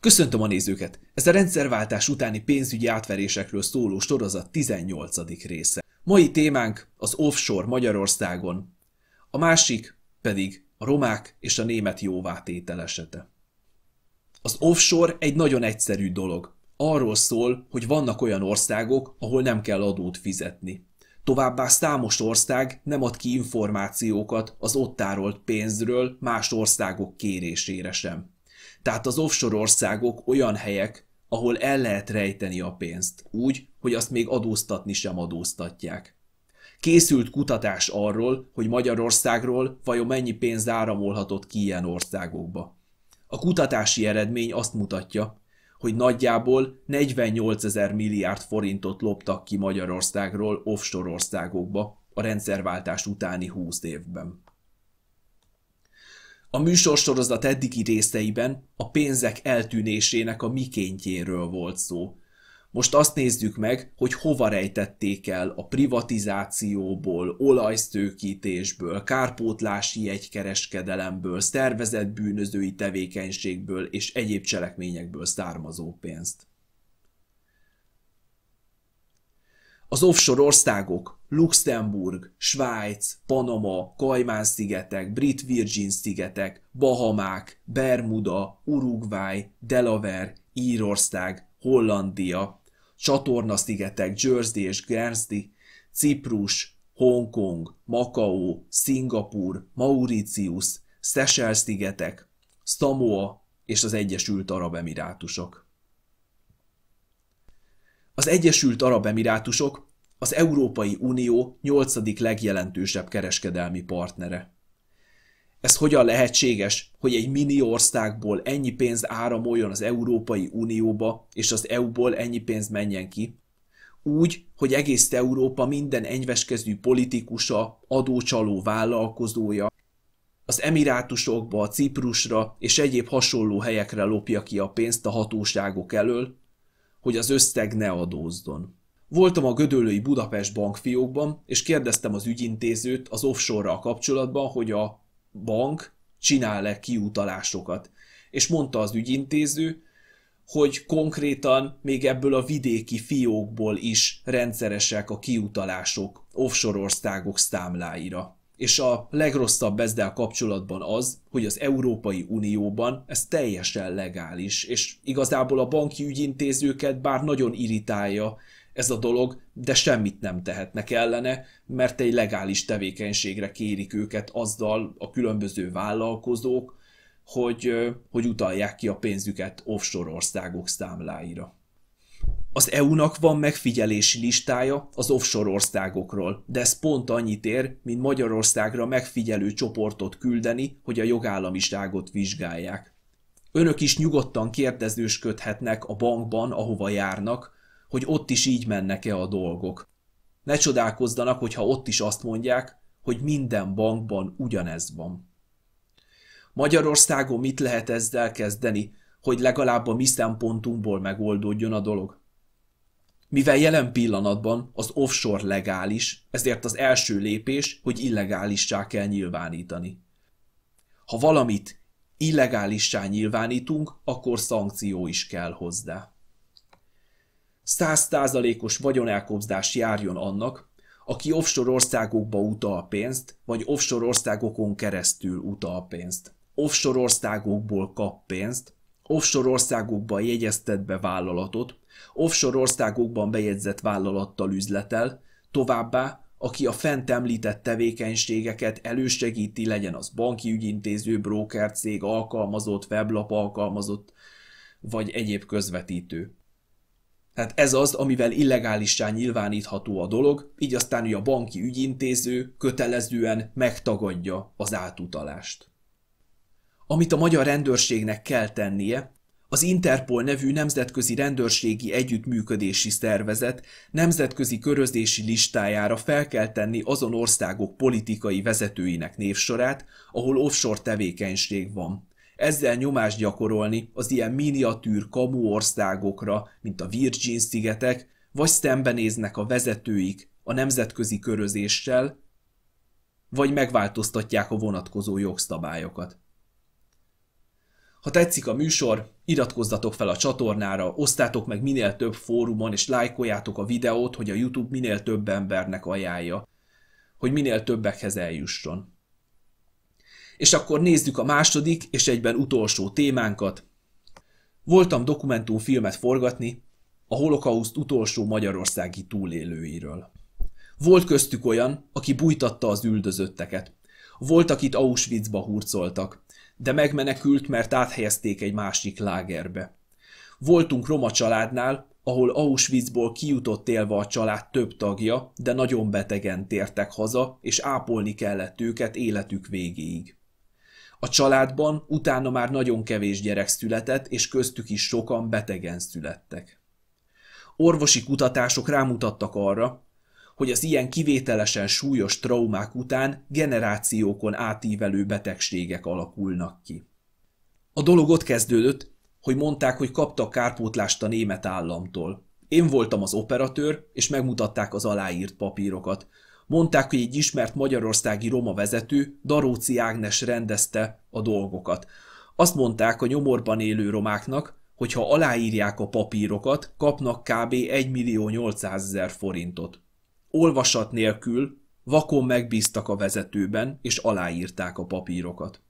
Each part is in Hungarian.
Köszöntöm a nézőket! Ez a rendszerváltás utáni pénzügyi átverésekről szóló sorozat 18. része. Mai témánk az offshore Magyarországon, a másik pedig a romák és a német jóvátétel esete. Az offshore egy nagyon egyszerű dolog. Arról szól, hogy vannak olyan országok, ahol nem kell adót fizetni. Továbbá számos ország nem ad ki információkat az ott tárolt pénzről más országok kérésére sem. Tehát az offshore országok olyan helyek, ahol el lehet rejteni a pénzt, úgy, hogy azt még adóztatni sem adóztatják. Készült kutatás arról, hogy Magyarországról vajon mennyi pénz áramolhatott ki ilyen országokba. A kutatási eredmény azt mutatja, hogy nagyjából 48 ezer milliárd forintot loptak ki Magyarországról offshore országokba a rendszerváltás utáni 20 évben. A műsorsorozat eddigi részeiben a pénzek eltűnésének a mikéntjéről volt szó. Most azt nézzük meg, hogy hova rejtették el a privatizációból, olajszőkítésből, kárpótlási egykereskedelemből, szervezett bűnözői tevékenységből és egyéb cselekményekből származó pénzt. Az offshore országok Luxemburg, Svájc, Panama, Kajmán-szigetek, Brit Virgin-szigetek, Bahamák, Bermuda, Uruguay, Delaware, Írország, Hollandia, Csatorna-szigetek, Jersey és Guernsey, Ciprus, Hongkong, Makao, Szingapur, Mauritius, Seychelles-szigetek, Samoa és az Egyesült Arab Emirátusok. Az Egyesült Arab Emirátusok az Európai Unió nyolcadik legjelentősebb kereskedelmi partnere. Ez hogyan lehetséges, hogy egy mini országból ennyi pénz áramoljon az Európai Unióba, és az EU-ból ennyi pénz menjen ki? Úgy, hogy egész Európa minden enyveskezű politikusa, adócsaló vállalkozója az Emirátusokba, a Ciprusra és egyéb hasonló helyekre lopja ki a pénzt a hatóságok elől, hogy az összeg ne adózdon. Voltam a Gödöllői Budapest bankfiókban, és kérdeztem az ügyintézőt az offshore-ral kapcsolatban, hogy a bank csinál-e kiutalásokat. És mondta az ügyintéző, hogy konkrétan még ebből a vidéki fiókból is rendszeresek a kiutalások offshore országok számláira és a legrosszabb ezzel kapcsolatban az, hogy az Európai Unióban ez teljesen legális, és igazából a banki ügyintézőket bár nagyon irritálja ez a dolog, de semmit nem tehetnek ellene, mert egy legális tevékenységre kérik őket azzal a különböző vállalkozók, hogy, hogy utalják ki a pénzüket offshore országok számláira. Az EU-nak van megfigyelési listája az offshore országokról, de ez pont annyit ér, mint Magyarországra megfigyelő csoportot küldeni, hogy a jogállamiságot vizsgálják. Önök is nyugodtan kérdezősködhetnek a bankban, ahova járnak, hogy ott is így mennek-e a dolgok. Ne csodálkozzanak, hogyha ott is azt mondják, hogy minden bankban ugyanez van. Magyarországon mit lehet ezzel kezdeni, hogy legalább a mi szempontunkból megoldódjon a dolog? Mivel jelen pillanatban az offshore legális, ezért az első lépés, hogy illegálissá kell nyilvánítani. Ha valamit illegálissá nyilvánítunk, akkor szankció is kell hozzá. Százszázalékos vagyonelkobzás járjon annak, aki offshore országokba utal pénzt, vagy offshore országokon keresztül utal pénzt. Offshore országokból kap pénzt, offshore országokba jegyeztet be vállalatot, offshore országokban bejegyzett vállalattal üzletel, továbbá, aki a fent említett tevékenységeket elősegíti, legyen az banki ügyintéző, broker cég, alkalmazott, weblap alkalmazott, vagy egyéb közvetítő. Tehát ez az, amivel illegálisan nyilvánítható a dolog, így aztán ő a banki ügyintéző kötelezően megtagadja az átutalást. Amit a magyar rendőrségnek kell tennie, az Interpol nevű nemzetközi rendőrségi együttműködési szervezet nemzetközi körözési listájára fel kell tenni azon országok politikai vezetőinek névsorát, ahol offshore tevékenység van. Ezzel nyomást gyakorolni az ilyen miniatűr kamu országokra, mint a Virgin-szigetek, vagy szembenéznek a vezetőik a nemzetközi körözéssel, vagy megváltoztatják a vonatkozó jogszabályokat. Ha tetszik a műsor, iratkozzatok fel a csatornára, osztátok meg minél több fórumon, és lájkoljátok a videót, hogy a YouTube minél több embernek ajánlja, hogy minél többekhez eljusson. És akkor nézzük a második és egyben utolsó témánkat. Voltam dokumentumfilmet forgatni a holokauszt utolsó magyarországi túlélőiről. Volt köztük olyan, aki bújtatta az üldözötteket. Volt, akit Auschwitzba hurcoltak de megmenekült, mert áthelyezték egy másik lágerbe. Voltunk roma családnál, ahol Auschwitzból kijutott élve a család több tagja, de nagyon betegen tértek haza, és ápolni kellett őket életük végéig. A családban utána már nagyon kevés gyerek született, és köztük is sokan betegen születtek. Orvosi kutatások rámutattak arra, hogy az ilyen kivételesen súlyos traumák után generációkon átívelő betegségek alakulnak ki. A dolog ott kezdődött, hogy mondták, hogy kaptak kárpótlást a német államtól. Én voltam az operatőr, és megmutatták az aláírt papírokat. Mondták, hogy egy ismert magyarországi roma vezető, Daróci Ágnes rendezte a dolgokat. Azt mondták a nyomorban élő romáknak, hogy ha aláírják a papírokat, kapnak kb. 1 millió 800 forintot olvasat nélkül vakon megbíztak a vezetőben, és aláírták a papírokat.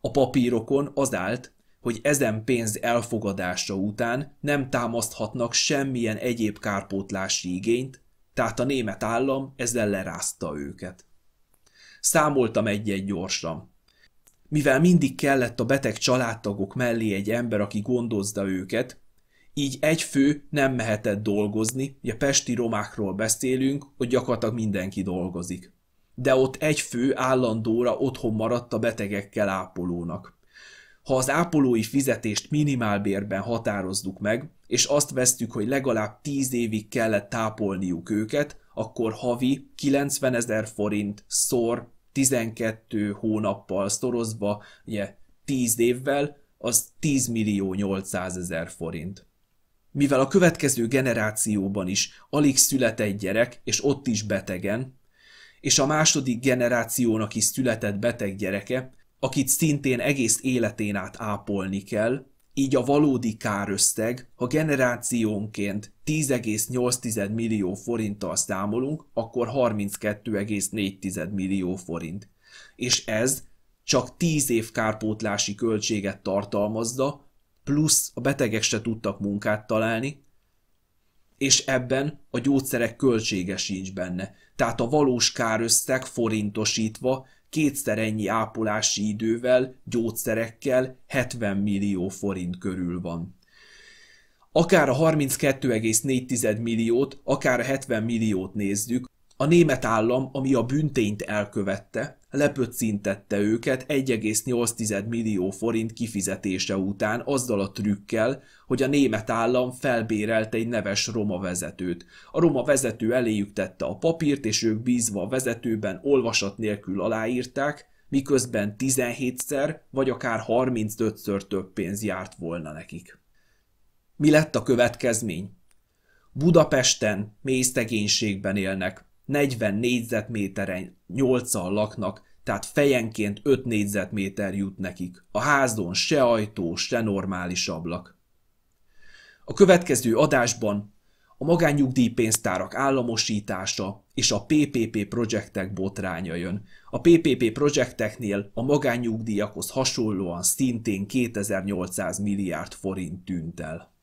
A papírokon az állt, hogy ezen pénz elfogadása után nem támaszthatnak semmilyen egyéb kárpótlási igényt, tehát a német állam ezzel lerázta őket. Számoltam egy-egy gyorsan. Mivel mindig kellett a beteg családtagok mellé egy ember, aki gondozza őket, így egy fő nem mehetett dolgozni, ugye pesti romákról beszélünk, hogy gyakorlatilag mindenki dolgozik. De ott egy fő állandóra otthon maradt a betegekkel ápolónak. Ha az ápolói fizetést minimálbérben határozzuk meg, és azt vesztük, hogy legalább 10 évig kellett tápolniuk őket, akkor havi 90 ezer forint szor 12 hónappal szorozva, ugye 10 évvel, az 10 millió 800 ezer forint mivel a következő generációban is alig született egy gyerek, és ott is betegen, és a második generációnak is született beteg gyereke, akit szintén egész életén át ápolni kell, így a valódi kárösszeg, ha generációnként 10,8 millió forinttal számolunk, akkor 32,4 millió forint. És ez csak 10 év kárpótlási költséget tartalmazza, plusz a betegek se tudtak munkát találni, és ebben a gyógyszerek költsége sincs benne. Tehát a valós kárösszeg forintosítva kétszer ennyi ápolási idővel, gyógyszerekkel 70 millió forint körül van. Akár a 32,4 milliót, akár a 70 milliót nézzük, a német állam, ami a büntényt elkövette, lepöccintette őket 1,8 millió forint kifizetése után azzal a trükkel, hogy a német állam felbérelt egy neves roma vezetőt. A roma vezető eléjük tette a papírt, és ők bízva a vezetőben olvasat nélkül aláírták, miközben 17-szer vagy akár 35-ször több pénz járt volna nekik. Mi lett a következmény? Budapesten mély szegénységben élnek, 40 négyzetméteren 8 laknak, tehát fejenként 5 négyzetméter jut nekik. A házon se ajtó, se normális ablak. A következő adásban a magánnyugdíjpénztárak államosítása és a PPP projektek botránya jön. A PPP projekteknél a magánnyugdíjakhoz hasonlóan szintén 2800 milliárd forint tűnt el.